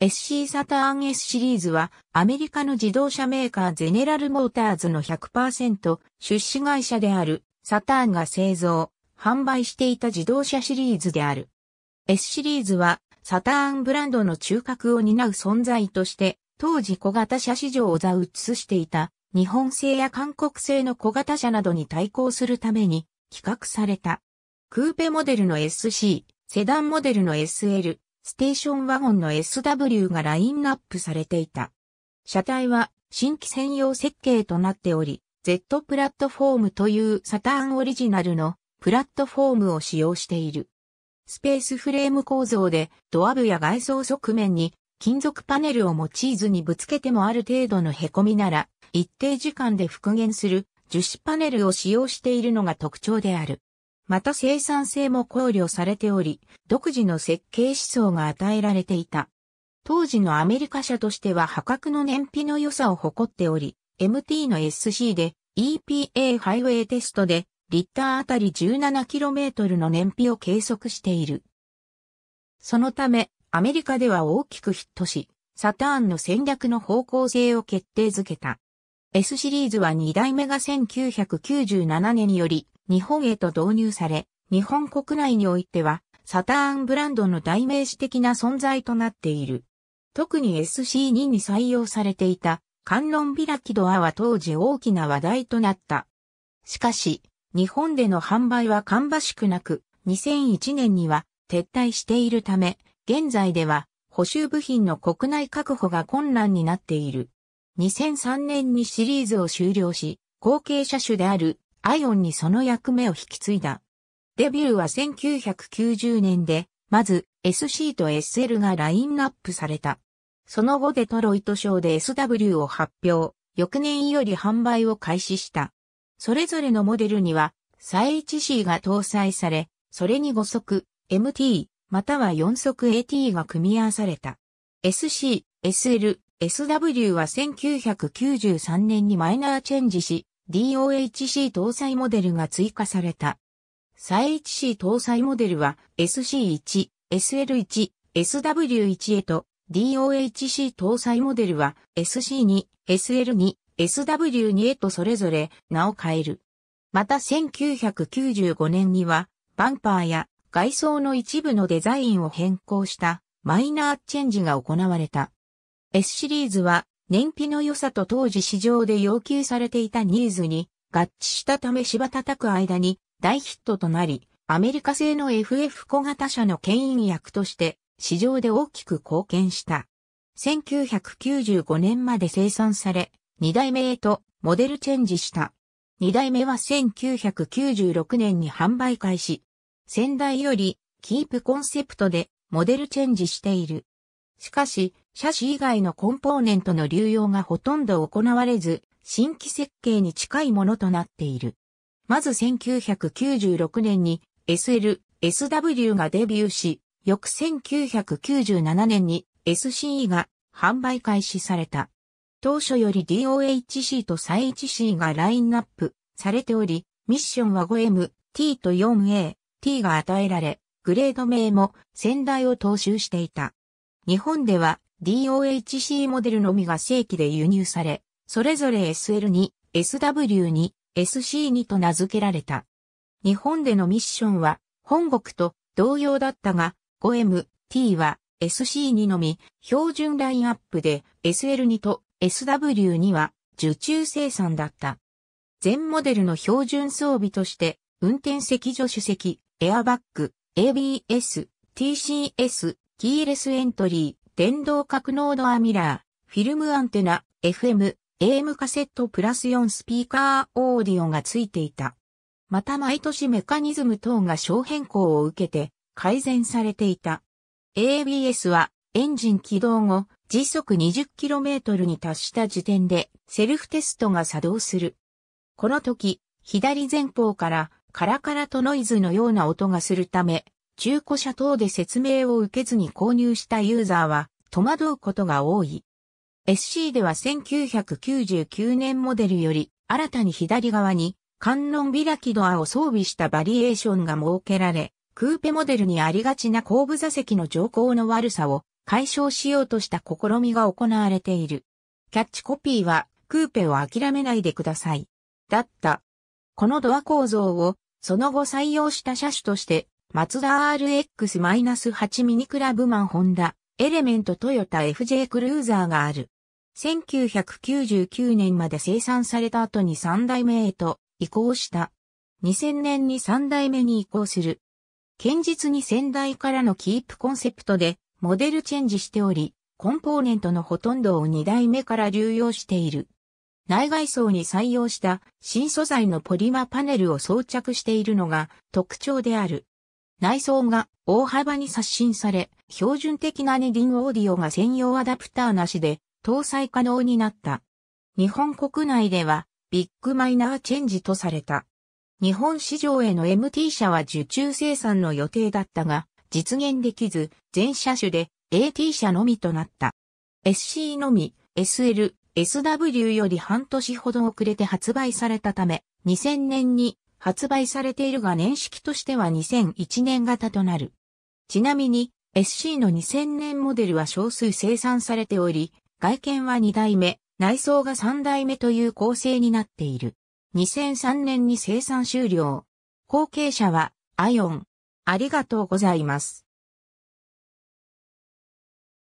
SC サターン S シリーズはアメリカの自動車メーカーゼネラルモーターズの100%出資会社であるサターンが製造、販売していた自動車シリーズである。S シリーズはサターンブランドの中核を担う存在として当時小型車市場を座移していた日本製や韓国製の小型車などに対抗するために企画された。クーペモデルの SC、セダンモデルの SL、ステーションワゴンの SW がラインナップされていた。車体は新規専用設計となっており、Z プラットフォームというサターンオリジナルのプラットフォームを使用している。スペースフレーム構造でドア部や外装側面に金属パネルを用いずにぶつけてもある程度の凹みなら一定時間で復元する樹脂パネルを使用しているのが特徴である。また生産性も考慮されており、独自の設計思想が与えられていた。当時のアメリカ車としては破格の燃費の良さを誇っており、MT の SC で EPA ハイウェイテストでリッターあたり 17km の燃費を計測している。そのため、アメリカでは大きくヒットし、サターンの戦略の方向性を決定づけた。S シリーズは2代目が1997年より日本へと導入され、日本国内においては、サターンブランドの代名詞的な存在となっている。特に SC2 に採用されていた観音開きドアは当時大きな話題となった。しかし、日本での販売は芳しくなく、2001年には撤退しているため、現在では補修部品の国内確保が困難になっている。2003年にシリーズを終了し、後継車種であるアイオンにその役目を引き継いだ。デビューは1990年で、まず SC と SL がラインナップされた。その後デトロイト賞で SW を発表、翌年より販売を開始した。それぞれのモデルには、再 1C が搭載され、それに5足、MT、または4足 AT が組み合わされた。SC、SL、SW は1993年にマイナーチェンジし、DOHC 搭載モデルが追加された。再 h c 搭載モデルは SC1、SL1、SW1 へと DOHC 搭載モデルは SC2、SL2、SW2 へとそれぞれ名を変える。また1995年にはバンパーや外装の一部のデザインを変更したマイナーチェンジが行われた。S シリーズは燃費の良さと当時市場で要求されていたニーズに合致したため芝叩く間に大ヒットとなり、アメリカ製の FF 小型車の牽引役として市場で大きく貢献した。1995年まで生産され、2代目へとモデルチェンジした。2代目は1996年に販売開始。先代よりキープコンセプトでモデルチェンジしている。しかし、車種以外のコンポーネントの流用がほとんど行われず、新規設計に近いものとなっている。まず1996年に SL、SW がデビューし、翌1997年に SCE が販売開始された。当初より DOHC と SIHC がラインナップされており、ミッションは 5M、T と 4A、T が与えられ、グレード名も先代を踏襲していた。日本では DOHC モデルのみが正規で輸入され、それぞれ SL2、SW2、SC2 と名付けられた。日本でのミッションは、本国と同様だったが、5M、T は SC2 のみ、標準ラインアップで SL2 と SW2 は受注生産だった。全モデルの標準装備として、運転席助手席、エアバッグ、ABS、TCS、キーレスエントリー、電動格納ドアミラー、フィルムアンテナ、FM、AM カセットプラス4スピーカーオーディオがついていた。また毎年メカニズム等が小変更を受けて改善されていた。ABS はエンジン起動後、時速 20km に達した時点でセルフテストが作動する。この時、左前方からカラカラとノイズのような音がするため、中古車等で説明を受けずに購入したユーザーは戸惑うことが多い。SC では1999年モデルより新たに左側に観音開きドアを装備したバリエーションが設けられ、クーペモデルにありがちな後部座席の乗降の悪さを解消しようとした試みが行われている。キャッチコピーは、クーペを諦めないでください。だった。このドア構造を、その後採用した車種として、マツダ RX-8 ミニクラブマンホンダ、エレメントトヨタ FJ クルーザーがある。1999年まで生産された後に3代目へと移行した。2000年に3代目に移行する。堅実に先代からのキープコンセプトでモデルチェンジしており、コンポーネントのほとんどを2代目から流用している。内外装に採用した新素材のポリマパネルを装着しているのが特徴である。内装が大幅に刷新され、標準的なネディンオーディオが専用アダプターなしで搭載可能になった。日本国内ではビッグマイナーチェンジとされた。日本市場への MT 車は受注生産の予定だったが、実現できず、全車種で AT 車のみとなった。SC のみ、SL、SW より半年ほど遅れて発売されたため、2000年に発売されているが年式としては2001年型となる。ちなみに SC の2000年モデルは少数生産されており、外見は2代目、内装が3代目という構成になっている。2003年に生産終了。後継者は、アイオン。ありがとうございます。